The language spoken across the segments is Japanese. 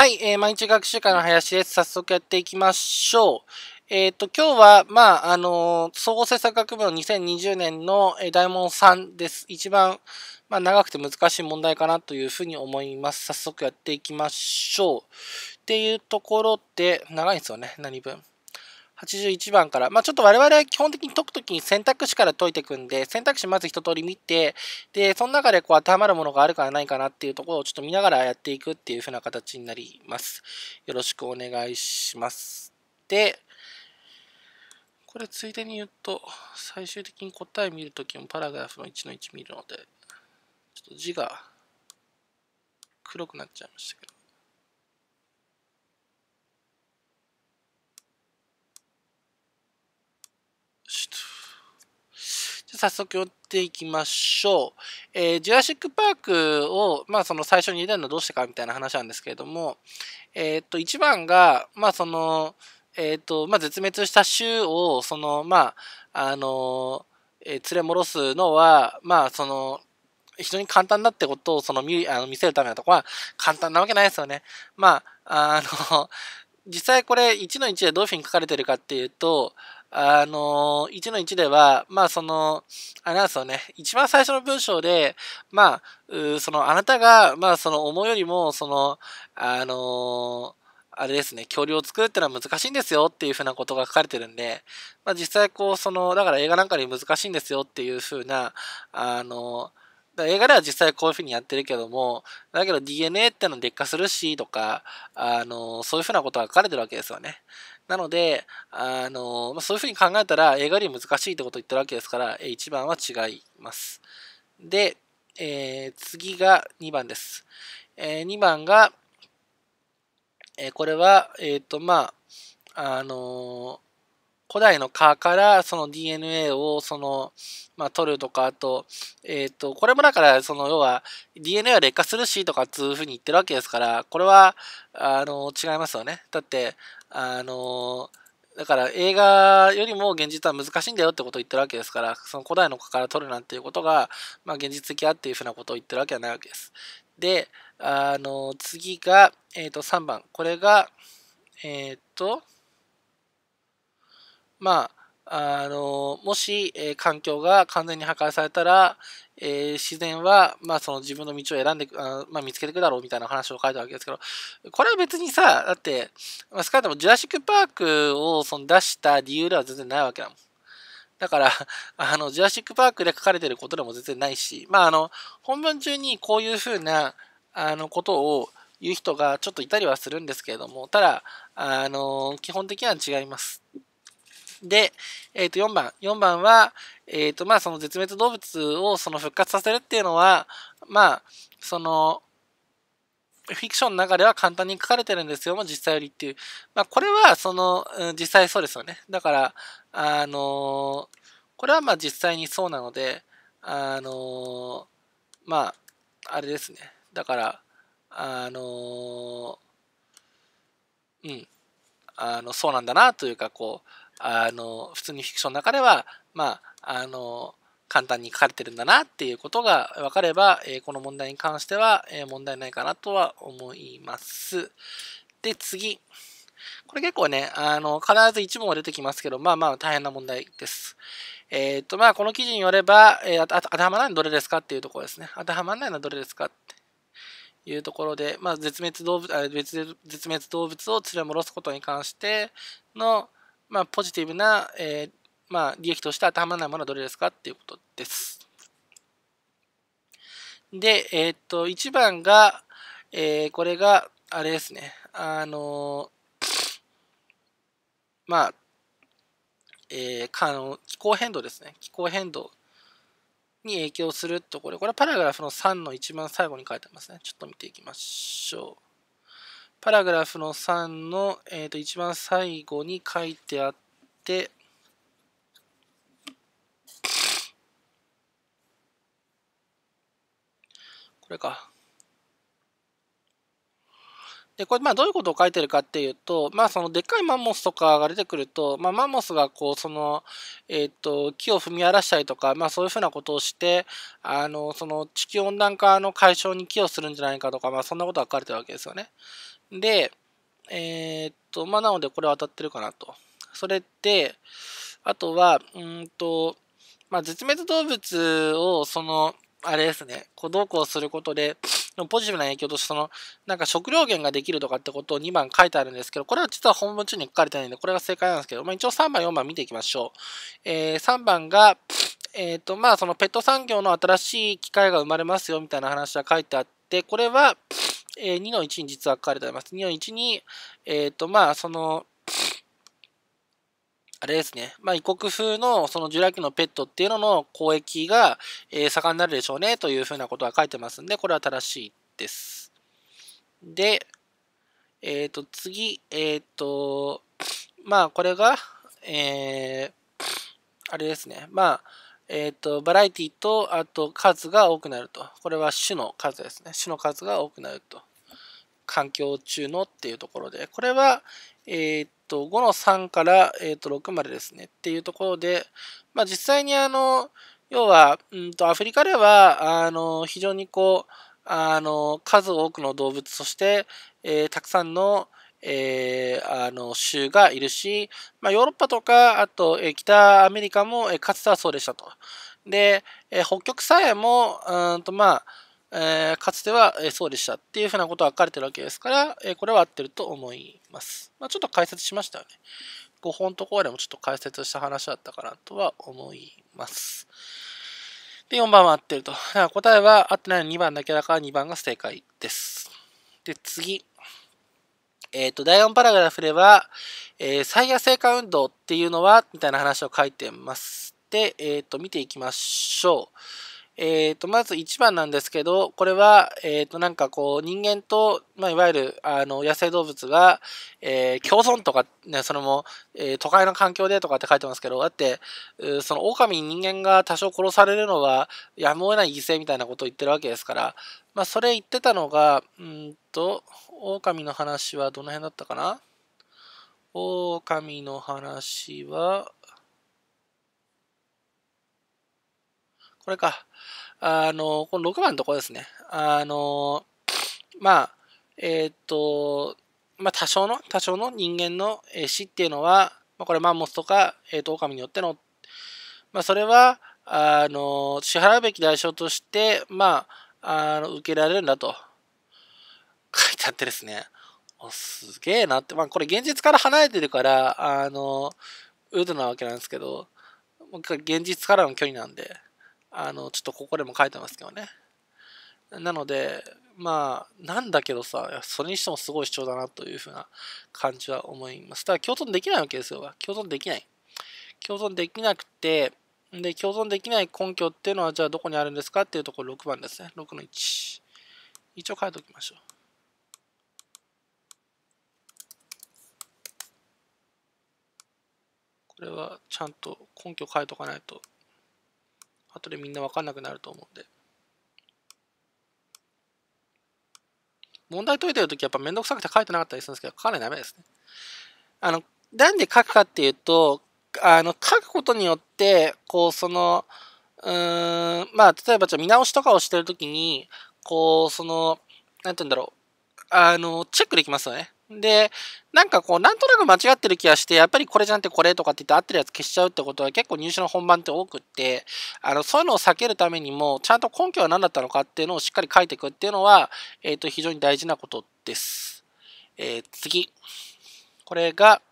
はい、えー、毎日学習会の林です。早速やっていきましょう。えっ、ー、と、今日は、まあ、あのー、総合政策学部の2020年の、えー、大問3です。一番、まあ、長くて難しい問題かなというふうに思います。早速やっていきましょう。っていうところで、長いんですよね、何分。81番から、まあ、ちょっと我々は基本的に解くときに選択肢から解いていくんで、選択肢まず一通り見て、で、その中でこう当てはまるものがあるかないかなっていうところをちょっと見ながらやっていくっていう風な形になります。よろしくお願いします。で、これついでに言うと、最終的に答え見るときもパラグラフの1の1見るので、ちょっと字が黒くなっちゃいましたけど。早速寄っていきましょう。えー、ジュラシック・パークを、まあ、その最初に入れるのどうしてかみたいな話なんですけれども、えっ、と、一番が、まあ、その、えっ、と、まあ、絶滅した種を、その、まあ、あの、え連れ戻すのは、まあ、その、非常に簡単だってことをその見あの見せるためのとこは簡単なわけないですよね。まあ、あの、実際これ1の1でどういうふうに書かれてるかっていうと、あの、1の1では、まあその、あれなんですよね、一番最初の文章で、まあ、その、あなたが、まあその思うよりも、その、あの、あれですね、恐竜を作るってのは難しいんですよっていうふうなことが書かれてるんで、まあ実際こう、その、だから映画なんかに難しいんですよっていうふうな、あの、映画では実際こういうふうにやってるけども、だけど DNA っての劣化するしとか、あの、そういうふうなことが書かれてるわけですよね。なので、あの、まあ、そういうふうに考えたら、映画より難しいってことを言ってるわけですから、1番は違います。で、えー、次が2番です。えー、2番が、えー、これは、えっ、と、まあ、あの古代の蚊からその DNA をその、まあ、取るとか、あと、えっ、ー、と、これもだから、その要は DNA は劣化するしとかっていうふうに言ってるわけですから、これは、あの、違いますよね。だって、あの、だから映画よりも現実は難しいんだよってことを言ってるわけですから、その古代の蚊から取るなんていうことが、まあ現実的だっていうふうなことを言ってるわけはないわけです。で、あの、次が、えっ、ー、と、3番。これが、えっ、ー、と、まあ、あの、もし、えー、環境が完全に破壊されたら、えー、自然は、まあ、その自分の道を選んで、あまあ、見つけてくだろうみたいな話を書いたわけですけど、これは別にさ、だって、まあ、少なくともジュラシック・パークをその出した理由では全然ないわけだもん。だから、あの、ジュラシック・パークで書かれてることでも全然ないし、まあ、あの、本文中にこういうふうな、あの、ことを言う人がちょっといたりはするんですけれども、ただ、あの、基本的には違います。で、えっ、ー、と、4番。4番は、えっ、ー、と、まあ、その絶滅動物をその復活させるっていうのは、まあ、その、フィクションの中では簡単に書かれてるんですよ、も実際よりっていう。まあ、これは、その、うん、実際そうですよね。だから、あのー、これはまあ実際にそうなので、あのまあ、あれですね。だから、あのうん、あの、そうなんだなというか、こう、あの、普通にフィクションの中では、まあ、あの、簡単に書かれてるんだなっていうことが分かれば、えー、この問題に関しては、えー、問題ないかなとは思います。で、次。これ結構ね、あの、必ず1問出てきますけど、まあまあ大変な問題です。えっ、と、まあこの記事によれば、えー、当てはまらないのはどれですかっていうところですね。当てはまらないのはどれですかっていうところで、まあ絶滅動物、あ絶滅動物を連れ戻すことに関しての、まあ、ポジティブな、えー、まあ、利益として当てはまらないものはどれですかっていうことです。で、えー、っと、一番が、えー、これが、あれですね、あのまあ、えー、の気候変動ですね。気候変動に影響するところ。これはパラグラフの3の一番最後に書いてますね。ちょっと見ていきましょう。パラグラフの3の、えー、と一番最後に書いてあって、これか。で、これ、まあ、どういうことを書いてるかっていうと、まあ、その、でっかいマンモスとかが出てくると、まあ、マンモスが、こう、その、えっ、ー、と、木を踏み荒らしたりとか、まあ、そういうふうなことをして、あの、その、地球温暖化の解消に寄与するんじゃないかとか、まあ、そんなことが書かれてるわけですよね。で、えー、っと、まあ、なのでこれは当たってるかなと。それって、あとは、うんと、まあ、絶滅動物を、その、あれですね、こう、どうこうすることで、ポジティブな影響として、その、なんか食料源ができるとかってことを2番書いてあるんですけど、これは実は本文中に書かれてないんで、これが正解なんですけど、まあ、一応3番、4番見ていきましょう。えー、3番が、えっ、ー、と、まあ、そのペット産業の新しい機械が生まれますよ、みたいな話が書いてあって、これは、えー、2の1に実は書かれてあります。2の1に、えっ、ー、と、まあ、その、あれですね。まあ、異国風のそのジュラ紀のペットっていうのの交易が、えー、盛んになるでしょうねというふうなことは書いてますんで、これは正しいです。で、えっ、ー、と、次、えっ、ー、と、まあ、これが、えー、あれですね。まあ、えっ、ー、と、バラエティと、あと数が多くなると。これは種の数ですね。種の数が多くなると。環境中のっていうところで、これは、えっと、5の3から、えっと、6までですねっていうところで、まあ、実際にあの、要は、うんと、アフリカでは、あの、非常にこう、あの、数多くの動物、そして、えー、たくさんの、えー、あの、州がいるし、まあ、ヨーロッパとか、あと、えー、北アメリカも、えかつてはそうでしたと。で、え北極さえも、うんと、まあ、えー、かつては、えそうでしたっていうふうなことは書かれてるわけですから、えー、これは合ってると思います。まあ、ちょっと解説しましたよね。5本のところでもちょっと解説した話だったかなとは思います。で、4番は合ってると。答えは合ってないの2番だけだから2番が正解です。で、次。えっ、ー、と、第4パラグラフでは、えー、最野生化運動っていうのは、みたいな話を書いてます。で、えっ、ー、と、見ていきましょう。えっ、ー、と、まず1番なんですけど、これは、えっ、ー、と、なんかこう、人間と、まあ、いわゆる、あの、野生動物が、えー、共存とか、ね、それも、えー、都会の環境でとかって書いてますけど、だって、その、狼に人間が多少殺されるのは、やむを得ない犠牲みたいなことを言ってるわけですから、まあ、それ言ってたのが、うんと、狼の話はどの辺だったかな狼の話は、これか。あの、この6番のところですね。あの、まあ、えー、っと、まあ、多少の、多少の人間の死っていうのは、まあ、これマンモスとか、えー、っと、狼によっての、まあ、それは、あの、支払うべき代償として、まあ、あの、受けられるんだと、書いてあってですね。おすげえなって、まあ、これ現実から離れてるから、あの、ウードなわけなんですけど、現実からの距離なんで、あの、ちょっとここでも書いてますけどね。なので、まあ、なんだけどさ、それにしてもすごい主張だなというふうな感じは思います。ただ、共存できないわけですよ。共存できない。共存できなくて、で、共存できない根拠っていうのは、じゃあどこにあるんですかっていうところ6番ですね。6の1。一応書いておきましょう。これはちゃんと根拠書いとかないと後でみんなわかんなくなると思うんで。問題解いてるときやっぱめんどくさくて書いてなかったりするんですけど、書かないとダメですね。あの、なんで書くかっていうと、あの、書くことによって、こう、その、うん、まあ、例えばじゃ見直しとかをしてるときに、こう、その、なんて言うんだろう、あの、チェックできますよね。で、なんかこう、なんとなく間違ってる気がして、やっぱりこれじゃなくてこれとかって言って合ってるやつ消しちゃうってことは結構入試の本番って多くって、あの、そういうのを避けるためにも、ちゃんと根拠は何だったのかっていうのをしっかり書いていくっていうのは、えっ、ー、と、非常に大事なことです。えー、次。これが、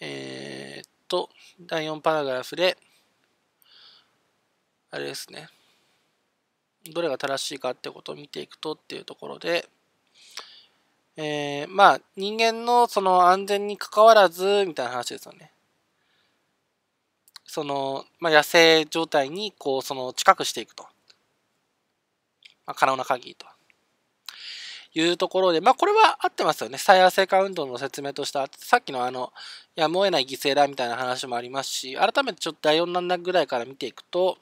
えー、っと、第4パラグラフで、あれですね。どれが正しいかってことを見ていくとっていうところで、えー、まあ、人間のその安全に関わらず、みたいな話ですよね。その、まあ、野生状態に、こう、その、近くしていくと。まあ、可能な限りと。いうところで、まあ、これは合ってますよね。再野生化運動の説明としては、さっきのあの、やむを得ない犠牲だみたいな話もありますし、改めてちょっと第4段落ぐらいから見ていくと、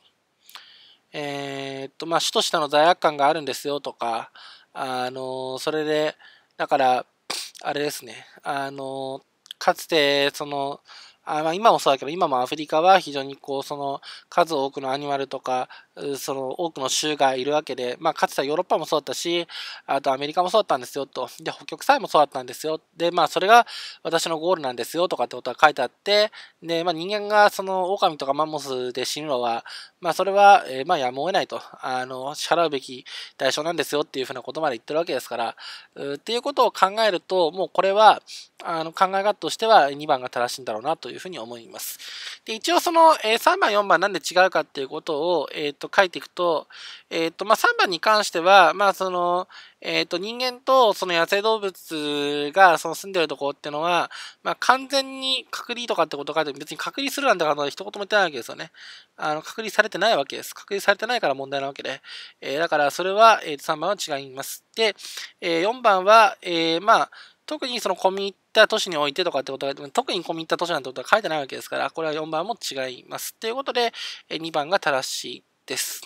えー、っと、まあ、主としての罪悪感があるんですよとか、あの、それで、だから、あれですね、あの、かつて、その、あまあ、今もそうだけど、今もアフリカは非常にこう、その数多くのアニマルとかその多くの州がいるわけで、まあ、かつてはヨーロッパもそうだったし、あとアメリカもそうだったんですよと、で、北極さえもそうだったんですよ、で、まあ、それが私のゴールなんですよとかってことが書いてあって、で、まあ、人間がその狼とかマンモスで死ぬのは、まあ、それは、えー、まあ、やむを得ないと、あの、支払うべき代償なんですよっていうふうなことまで言ってるわけですから、うっていうことを考えると、もうこれは、あの、考え方としては2番が正しいんだろうなというふうに思います。で、一応その、えー、3番、4番なんで違うかっていうことを、えー、と、と、書いていくと、えっ、ー、と、まあ、3番に関しては、まあ、その、えっ、ー、と、人間とその野生動物がその住んでるとこってのは、まあ、完全に隔離とかってこと書って、別に隔離するなんてことは一言も言ってないわけですよね。あの、隔離されてないわけです。隔離されてないから問題なわけで。えー、だからそれは、えー、3番は違います。で、えー、4番は、えー、まあ、特にその込み入った都市においてとかってことは、特に込み入った都市なんてことは書いてないわけですから、これは4番も違います。ということで、2番が正しいです。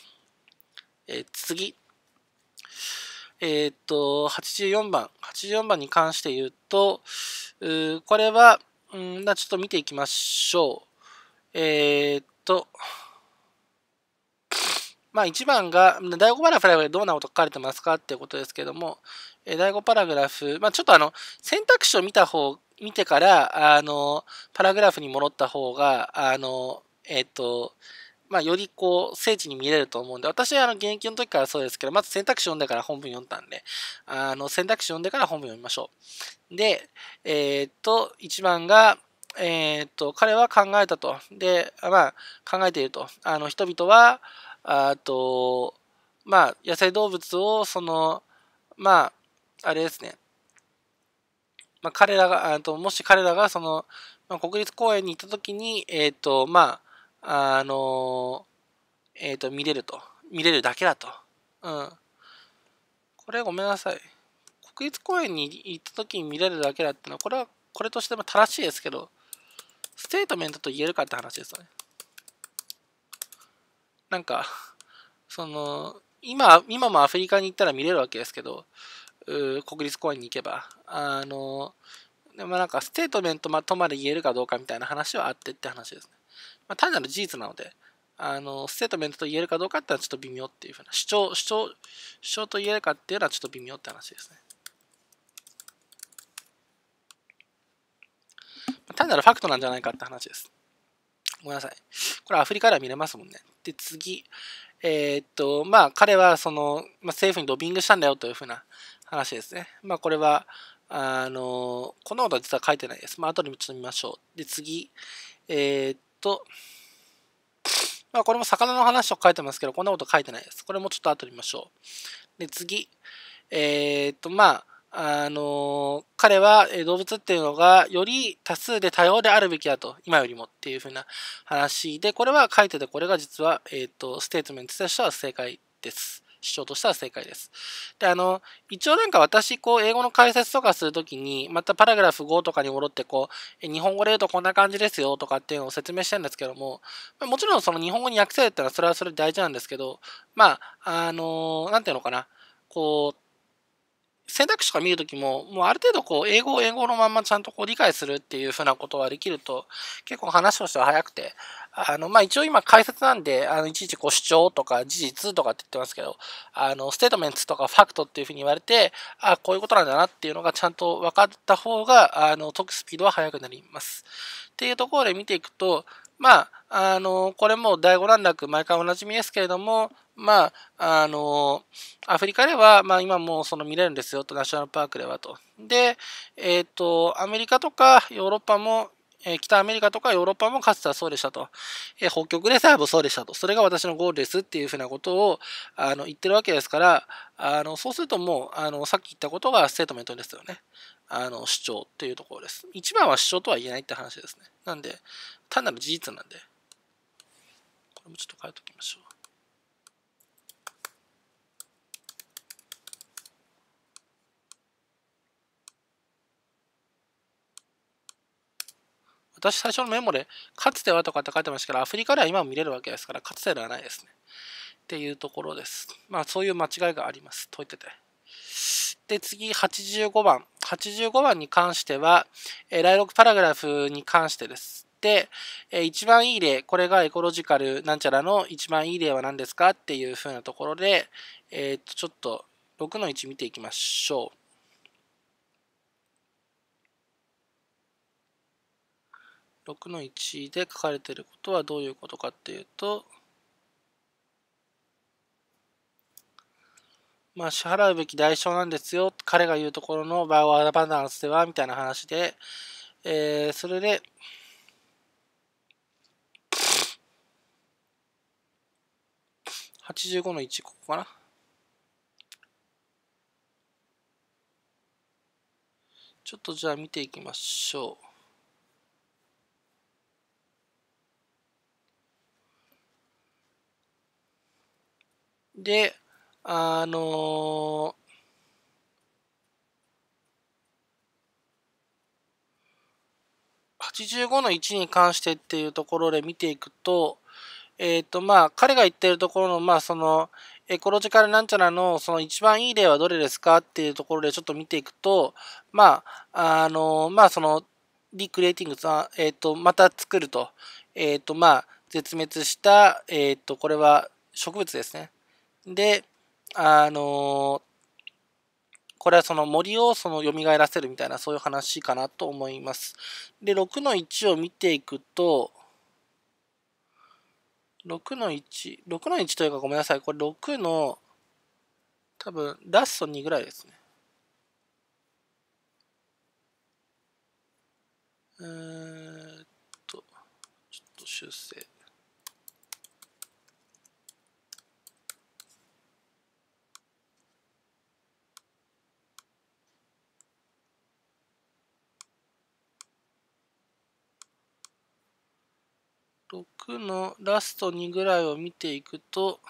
えー、次。えー、っと、84番。84番に関して言うと、うこれは、うんー、ちょっと見ていきましょう。えー、っと、まあ1番が、第5パラグラフでどんなこと書かれてますかっていうことですけども、えー、第5パラグラフ、まあちょっとあの、選択肢を見た方、見てから、あの、パラグラフに戻った方が、あの、えっ、と、まあ、よりこう、聖地に見れると思うんで、私はあの、現役の時からそうですけど、まず選択肢読んでから本文読んだんで、あの、選択肢読んでから本文読みましょう。で、えー、っと、一番が、えー、っと、彼は考えたと。で、まあ、考えていると。あの、人々は、あと、まあ、野生動物を、その、まあ、あれですね。まあ、彼らが、あともし彼らが、その、まあ、国立公園に行った時に、えっ、と、まあ、あの、えっ、ー、と、見れると。見れるだけだと。うん。これごめんなさい。国立公園に行った時に見れるだけだってのは、これは、これとしても正しいですけど、ステートメントと言えるかって話ですよね。なんか、その、今、今もアフリカに行ったら見れるわけですけど、う国立公園に行けば。あの、でもなんかステートメントとまで言えるかどうかみたいな話はあってって話ですね。まあ、単なる事実なので、あの、ステートメントと言えるかどうかっていうのはちょっと微妙っていうふうな、主張、主張、主張と言えるかっていうのはちょっと微妙って話ですね。まあ、単なるファクトなんじゃないかって話です。ごめんなさい。これアフリカでは見れますもんね。で、次。えー、っと、まあ、彼はその、まあ、政府にドビングしたんだよというふうな話ですね。まあ、これは、あの、このことは実は書いてないです。まあ、後でちょっと見ましょう。で、次。えー、っと、まあ、これも魚の話と書いてますけど、こんなこと書いてないです。これもちょっと後で見ましょう。で、次。えー、っと、まあ、あのー、彼は動物っていうのがより多数で多様であるべきだと、今よりもっていうふうな話で、これは書いてて、これが実は、えー、っと、ステートメントとしては正解です。主張としては正解です。で、あの、一応なんか私、こう、英語の解説とかするときに、またパラグラフ5とかに戻って、こう、日本語で言うとこんな感じですよとかっていうのを説明してるんですけども、もちろんその日本語に訳せるってのはそれはそれで大事なんですけど、まあ、あの、なんていうのかな、こう、選択肢とか見るときも、もうある程度こう、英語を英語のまんまちゃんとこう理解するっていうふうなことはできると、結構話としては早くて、あの、まあ、一応今解説なんで、あの、いちいちこう主張とか事実とかって言ってますけど、あの、ステートメントとかファクトっていうふうに言われて、あ、こういうことなんだなっていうのがちゃんと分かった方が、あの、解くスピードは速くなります。っていうところで見ていくと、まあ、あの、これも第5段落、毎回おなじみですけれども、まあ、あの、アフリカでは、まあ、今もうその見れるんですよと、ナショナルパークではと。で、えっ、ー、と、アメリカとかヨーロッパもえ北アメリカとかヨーロッパもかつてはそうでしたと。え北極でさえもそうでしたと。それが私のゴールですっていうふうなことをあの言ってるわけですから、あのそうするともうあのさっき言ったことがステートメントですよね。あの主張っていうところです。一番は主張とは言えないって話ですね。なんで、単なる事実なんで。これもちょっと変えときましょう。私最初のメモで、かつてはとかって書いてましたけど、アフリカでは今も見れるわけですから、かつてではないですね。っていうところです。まあそういう間違いがあります。解いてて。で、次、85番。85番に関しては、えー、第6パラグラフに関してです。で、えー、一番いい例、これがエコロジカルなんちゃらの一番いい例は何ですかっていう風なところで、えー、っと、ちょっと6の位置見ていきましょう。6の1で書かれていることはどういうことかっていうと、まあ、支払うべき代償なんですよ。彼が言うところのバイオアバンダンスでは、みたいな話で、えそれで、85の1、ここかな。ちょっとじゃあ見ていきましょう。で、あのー、85の1に関してっていうところで見ていくと、えっ、ー、と、まあ、彼が言ってるところの、まあ、その、エコロジカルなんちゃらの、その一番いい例はどれですかっていうところでちょっと見ていくと、まあ、あの、まあ、その、リクリエイティング、えっ、ー、と、また作ると、えっ、ー、と、まあ、絶滅した、えっ、ー、と、これは植物ですね。で、あのこれはその森をその蘇らせるみたいなそういう話かなと思います。で、6の1を見ていくと、6の1、6の1というかごめんなさい、これ6の多分ラスト2ぐらいですね。えー、っと、ちょっと修正。のラスト2ぐらいを見ていくと、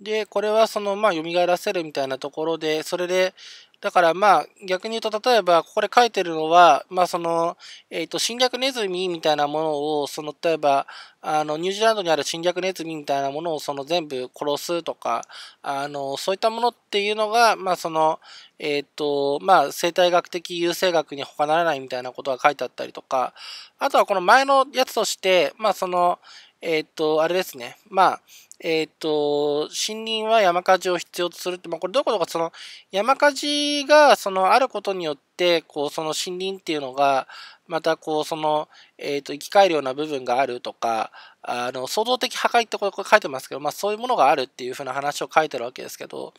で、これはその、まあ、蘇らせるみたいなところで、それで、だからまあ逆に言うと例えばここで書いてるのはまあそのえっ、と侵略ネズミみたいなものをその例えばあのニュージーランドにある侵略ネズミみたいなものをその全部殺すとかあのそういったものっていうのがまあそのえっ、とまあ生態学的優生学に他ならないみたいなことが書いてあったりとかあとはこの前のやつとしてまあそのえっ、ー、と、あれですね。まあ、えっ、ー、と、森林は山火事を必要とするって、まあ、これどこどこその山火事がそのあることによって、こう、その森林っていうのが、またこう、その、えっ、ー、と、生き返るような部分があるとか、あの、創造的破壊ってこれ書いてますけど、まあ、そういうものがあるっていうふうな話を書いてるわけですけど、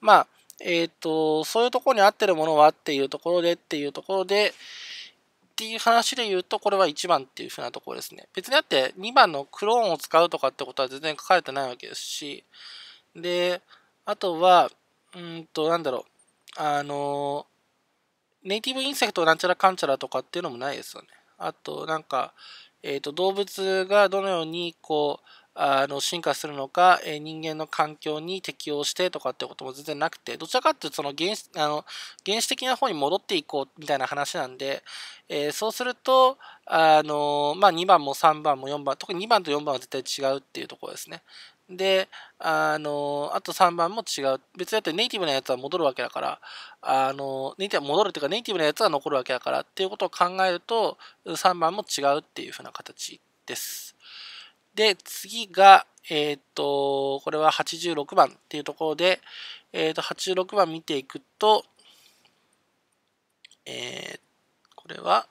まあ、えっ、と、そういうところに合ってるものはっていうところでっていうところで、っていう話で言うと、これは1番っていうふうなところですね。別にあって2番のクローンを使うとかってことは全然書かれてないわけですし、で、あとは、うんと、なんだろう、あの、ネイティブインセクトなんちゃらかんちゃらとかっていうのもないですよね。あと、なんか、えっ、ー、と、動物がどのように、こう、あの進化するのか、え人間の環境に適応してとかってことも全然なくてどちらかっていうとその原始あの原始的な方に戻っていこうみたいな話なんで、えー、そうするとあの、まあ、2番も3番も4番特に2番と4番は絶対違うっていうところですね。で、あの、あと3番も違う。別にだってネイティブなやつは戻るわけだから、あの、ネイティブは戻るっていうか、ネイティブなやつは残るわけだからっていうことを考えると、3番も違うっていうふうな形です。で、次が、えっ、ー、と、これは86番っていうところで、えっ、ー、と、86番見ていくと、えー、これは、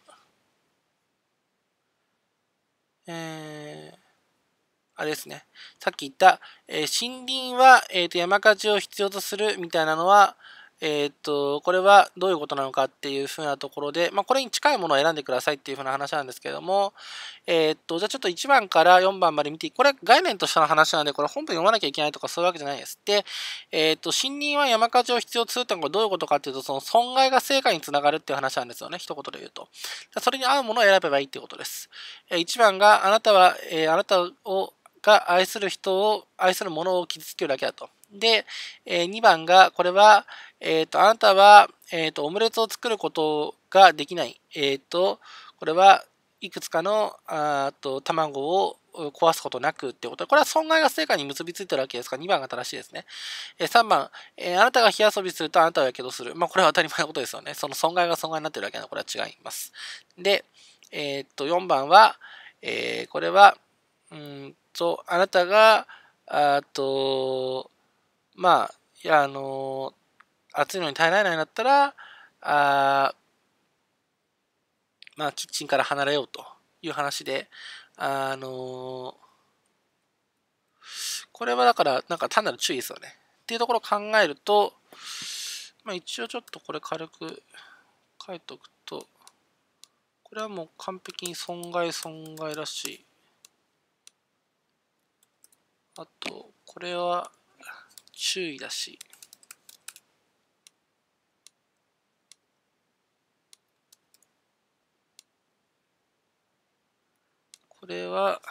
えー、あれですね。さっき言った、えー、森林は、えっ、ー、と、山火事を必要とするみたいなのは、えー、っと、これはどういうことなのかっていうふうなところで、まあ、これに近いものを選んでくださいっていうふうな話なんですけれども、えー、っと、じゃあちょっと1番から4番まで見て、これ概念としての話なんで、これ本文読まなきゃいけないとかそういうわけじゃないです。で、えー、っと、森林は山火事を必要とするってのはどういうことかっていうと、その損害が成果につながるっていう話なんですよね。一言で言うと。それに合うものを選べばいいっていうことです。え1番が、あなたは、えあなたを、が愛する人を、愛するものを傷つけるだけだと。で、え2番が、これは、えっ、と、あなたは、えっ、と、オムレツを作ることができない。えっ、と、これは、いくつかの、あと、卵を壊すことなくってことこれは損害が成果に結びついてるわけですから、2番が正しいですね。え3番、えー、あなたが火遊びするとあなたはやけどする。まあ、これは当たり前のことですよね。その損害が損害になってるだけなのこれは違います。で、えー、っと、4番は、えー、これは、うんと、あなたが、あと、まあ、いや、あのー、暑いのに耐えられないんだったら、あまあ、キッチンから離れようという話で、あのー、これはだから、なんか単なる注意ですよね。っていうところを考えると、まあ一応ちょっとこれ軽く書いとくと、これはもう完璧に損害損害らし、い。あと、これは注意だし。これは、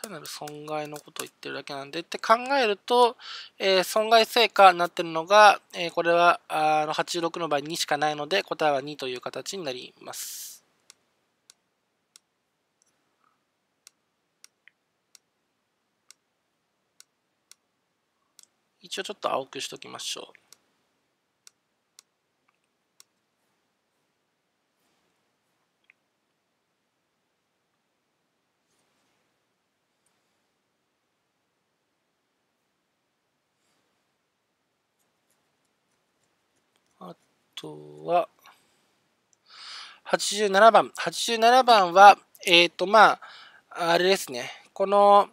単なる損害のことを言ってるだけなんで、って考えると、えー、損害成果になってるのが、えー、これはあの86の場合2しかないので、答えは2という形になります。一応ちょっと青くしときましょう。あとは、87番。87番は、えっ、ー、と、まあ、あれですね。この、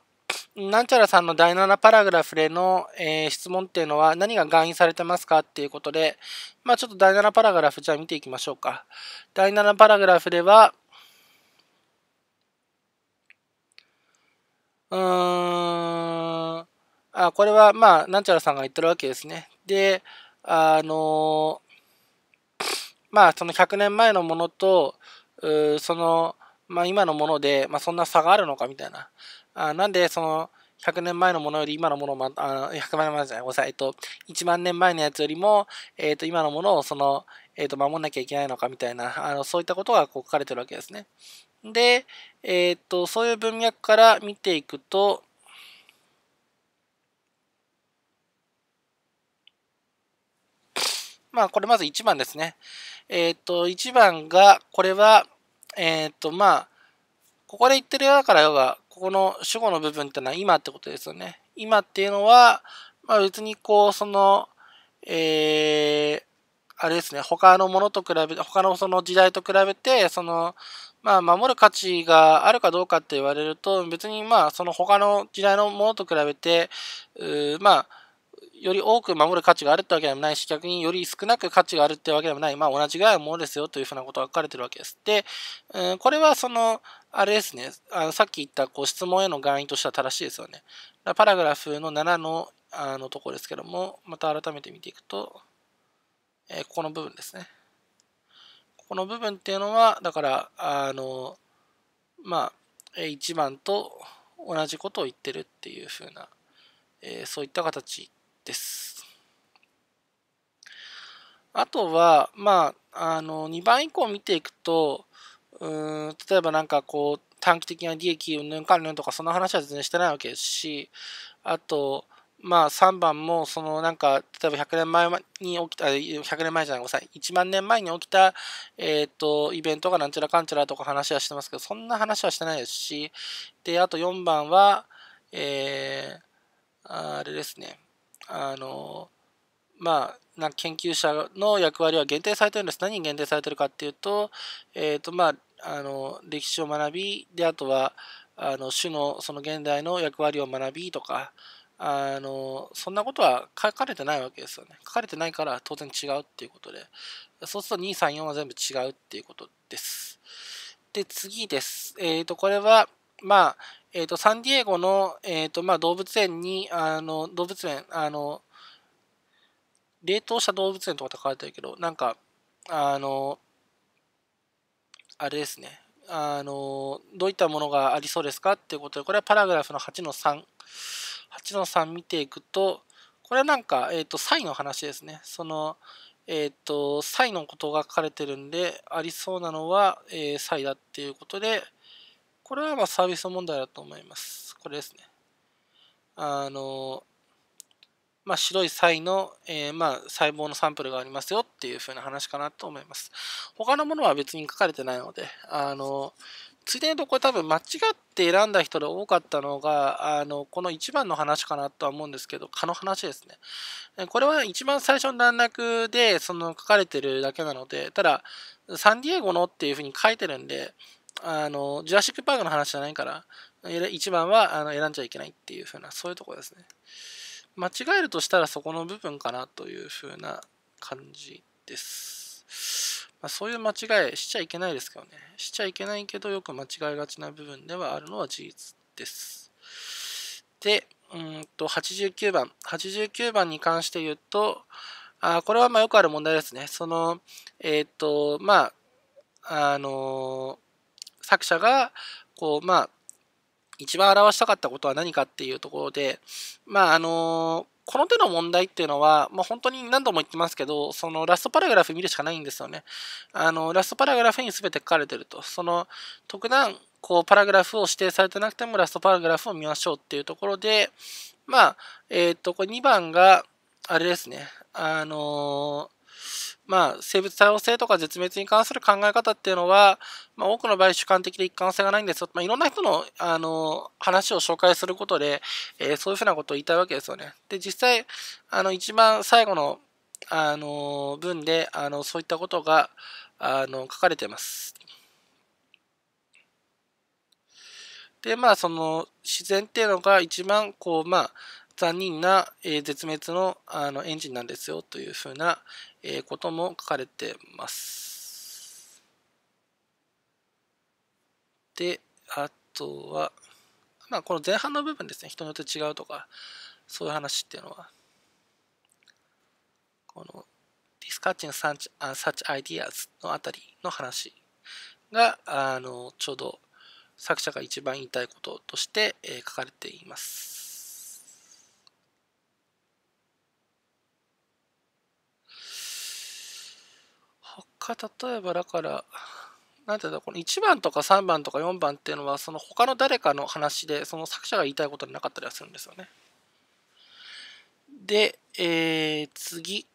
なんちゃらさんの第7パラグラフでの、えー、質問っていうのは何が含意されてますかっていうことで、まあちょっと第7パラグラフじゃあ見ていきましょうか。第7パラグラフでは、うーん、あ、これはまあなんちゃらさんが言ってるわけですね。で、あのまあその100年前のものと、その、まあ今のもので、まあそんな差があるのかみたいな。あなんで、その、100年前のものより今のものを、あの100万年前じゃない、ごめんなさい、えっと、1万年前のやつよりも、えっと、今のものを、その、えっと、守んなきゃいけないのかみたいな、あのそういったことがこう書かれてるわけですね。で、えっと、そういう文脈から見ていくと、まあ、これまず1番ですね。えっと、1番が、これは、えっと、まあ、ここで言ってるようだから、要は、ここの主語の部分ってのは今ってことですよね。今っていうのは、まあ別にこう、その、えー、あれですね、他のものと比べて、他のその時代と比べて、その、まあ、守る価値があるかどうかって言われると、別にまあ、その他の時代のものと比べて、うまあ、より多く守る価値があるってわけでもないし、逆により少なく価値があるってわけでもない、まあ同じぐらいのものですよというふうなことが書かれてるわけです。で、うん、これはその、あれですね、あのさっき言ったこう質問への含意としては正しいですよね。パラグラフの7のあのところですけども、また改めて見ていくと、えー、ここの部分ですね。ここの部分っていうのは、だから、あの、まあ、1番と同じことを言ってるっていうふうな、えー、そういった形です。あとは、まあ、あの、2番以降見ていくと、うん、例えばなんかこう、短期的な利益云ん、関連とか、そんな話は全然してないわけですし、あと、まあ3番も、そのなんか、例えば100年前に起きた、100年前じゃない、ごめんなさい、1万年前に起きた、えっ、ー、と、イベントがなんちゃらかんちゃらとか話はしてますけど、そんな話はしてないですし、で、あと4番は、えー、あれですね。あのまあ、な研究者の役割は限定されてるんです。何に限定されてるかっていうと、えっ、ー、と、まあ、あの、歴史を学び、で、あとは、あの、種の、その現代の役割を学びとか、あの、そんなことは書かれてないわけですよね。書かれてないから当然違うっていうことで、そうすると2、3、4は全部違うっていうことです。で、次です。えっ、ー、と、これは、まあ、えっ、ー、と、サンディエゴの、えっ、ー、と、まあ、動物園に、あの、動物園、あの、冷凍した動物園とか書かれてるけど、なんか、あの、あれですね。あの、どういったものがありそうですかっていうことで、これはパラグラフの8の3。8の3見ていくと、これはなんか、えっ、ー、と、サイの話ですね。その、えっ、ー、と、サイのことが書かれてるんで、ありそうなのは、えー、サイだっていうことで、これはまあサービス問題だと思います。これですね。あの、まあ、白い際の、えー、まあ細胞のサンプルがありますよっていう風な話かなと思います。他のものは別に書かれてないので、あの、ついでにとこれ多分間違って選んだ人で多かったのが、あの、この一番の話かなとは思うんですけど、蚊の話ですね。これは一番最初の段落でその書かれてるだけなので、ただ、サンディエゴのっていう風に書いてるんで、あの、ジュラシック・パークの話じゃないから、1番はあの選んじゃいけないっていう風な、そういうとこですね。間違えるとしたらそこの部分かなという風な感じです。まあ、そういう間違いしちゃいけないですけどね。しちゃいけないけどよく間違いがちな部分ではあるのは事実です。で、うんと89番。89番に関して言うと、あこれはまあよくある問題ですね。その、えっ、ー、と、まあ、あのー作者が、こう、まあ、一番表したかったことは何かっていうところで、まあ、あのこの手の問題っていうのは、まあ、本当に何度も言ってますけど、そのラストパラグラフ見るしかないんですよね。あの、ラストパラグラフに全て書かれてると。その、特段、こう、パラグラフを指定されてなくてもラストパラグラフを見ましょうっていうところで、まあ、えっ、ー、と、これ2番が、あれですね。あのーまあ、生物多様性とか絶滅に関する考え方っていうのは、まあ、多くの場合主観的で一貫性がないんですよ。まあ、いろんな人の、あの、話を紹介することで、えー、そういうふうなことを言いたいわけですよね。で、実際、あの、一番最後の、あの、文で、あの、そういったことが、あの、書かれてます。で、まあ、その、自然っていうのが一番、こう、まあ、残忍な、え絶滅のあのエンジンなんですよというふうな、えことも書かれてます。で、あとは、まあ、この前半の部分ですね、人によって違うとか、そういう話っていうのは、この Discussion such, such Ideas のあたりの話が、あの、ちょうど作者が一番言いたいこととして、え書かれています。か例えばだから何て言うんだこの1番とか3番とか4番っていうのはその他の誰かの話でその作者が言いたいことになかったりはするんですよね。で、えー、次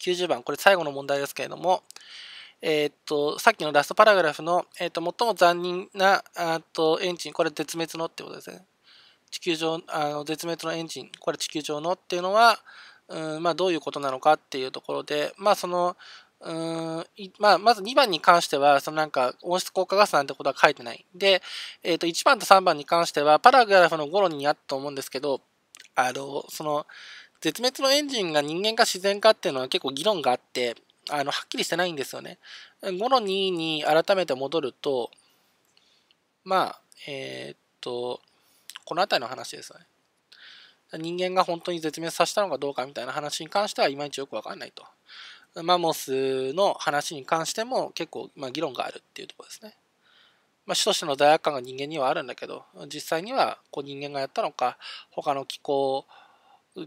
90番これ最後の問題ですけれどもえー、っとさっきのラストパラグラフの、えー、っと最も残忍なあとエンジンこれ絶滅のってことですね。地球上あの絶滅のエンジンこれ地球上のっていうのはうんまあ、どういうことなのかっていうところで、まあ、そのうん、まあ、まず2番に関しては、そのなんか温室効果ガスなんてことは書いてない。で、えっ、ー、と、1番と3番に関しては、パラグラフの頃にあったと思うんですけど、あの、その、絶滅のエンジンが人間か自然かっていうのは結構議論があって、あの、はっきりしてないんですよね。5の2に改めて戻ると、まあ、えー、っと、この辺りの話ですよね。人間が本当に絶滅させたのかどうかみたいな話に関しては、いまいちよくわかんないと。マモスの話に関しても結構、まあ、議論があるっていうところですね。まあ、主としての罪悪感が人間にはあるんだけど実際にはこう人間がやったのか他の気候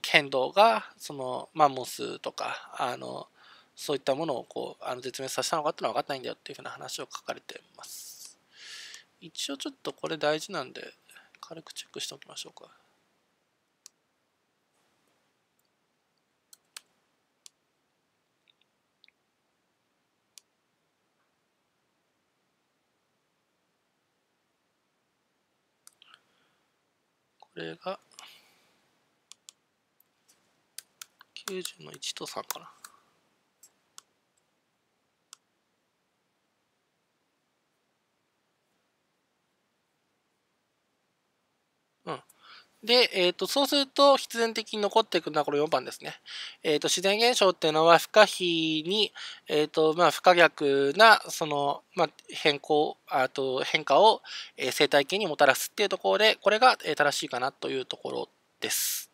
変動がそのマンモスとかあのそういったものをこうあの絶滅させたのかっていうのは分かんないんだよっていうふうな話を書かれてます。一応ちょっとこれ大事なんで軽くチェックしておきましょうか。れが90の1と3かな。で、えっ、ー、と、そうすると必然的に残っていくのはこれ4番ですね。えっ、ー、と、自然現象っていうのは不可避に、えっ、ー、と、まあ、不可逆な、その、まあ、変更、あと、変化を、生態系にもたらすっていうところで、これが、正しいかなというところです。